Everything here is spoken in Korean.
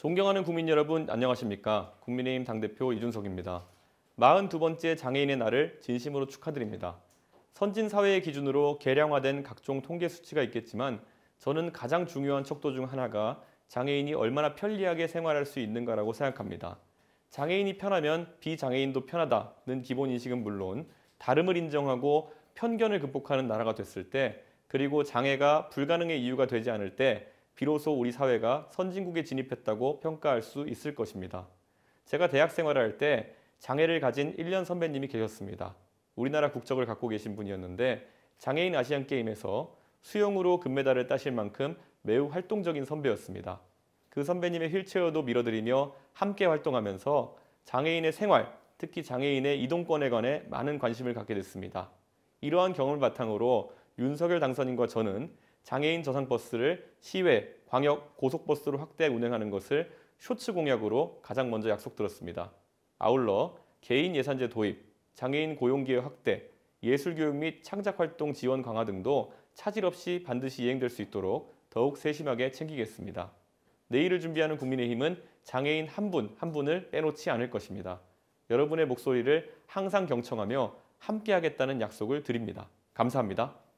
존경하는 국민 여러분 안녕하십니까? 국민의힘 당대표 이준석입니다. 42번째 장애인의 날을 진심으로 축하드립니다. 선진 사회의 기준으로 개량화된 각종 통계 수치가 있겠지만 저는 가장 중요한 척도 중 하나가 장애인이 얼마나 편리하게 생활할 수 있는가라고 생각합니다. 장애인이 편하면 비장애인도 편하다는 기본 인식은 물론 다름을 인정하고 편견을 극복하는 나라가 됐을 때 그리고 장애가 불가능의 이유가 되지 않을 때 비로소 우리 사회가 선진국에 진입했다고 평가할 수 있을 것입니다. 제가 대학 생활을 할 때 장애를 가진 1년 선배님이 계셨습니다. 우리나라 국적을 갖고 계신 분이었는데 장애인 아시안 게임에서 수영으로 금메달을 따실 만큼 매우 활동적인 선배였습니다. 그 선배님의 휠체어도 밀어드리며 함께 활동하면서 장애인의 생활, 특히 장애인의 이동권에 관해 많은 관심을 갖게 됐습니다. 이러한 경험을 바탕으로 윤석열 당선인과 저는 장애인 저상버스를 시외, 광역, 고속버스로 확대 운행하는 것을 쇼츠 공약으로 가장 먼저 약속들었습니다. 아울러 개인 예산제 도입, 장애인 고용기회 확대, 예술교육 및 창작활동 지원 강화 등도 차질 없이 반드시 이행될 수 있도록 더욱 세심하게 챙기겠습니다. 내일을 준비하는 국민의힘은 장애인 한 분, 한 분을 빼놓지 않을 것입니다. 여러분의 목소리를 항상 경청하며 함께하겠다는 약속을 드립니다. 감사합니다.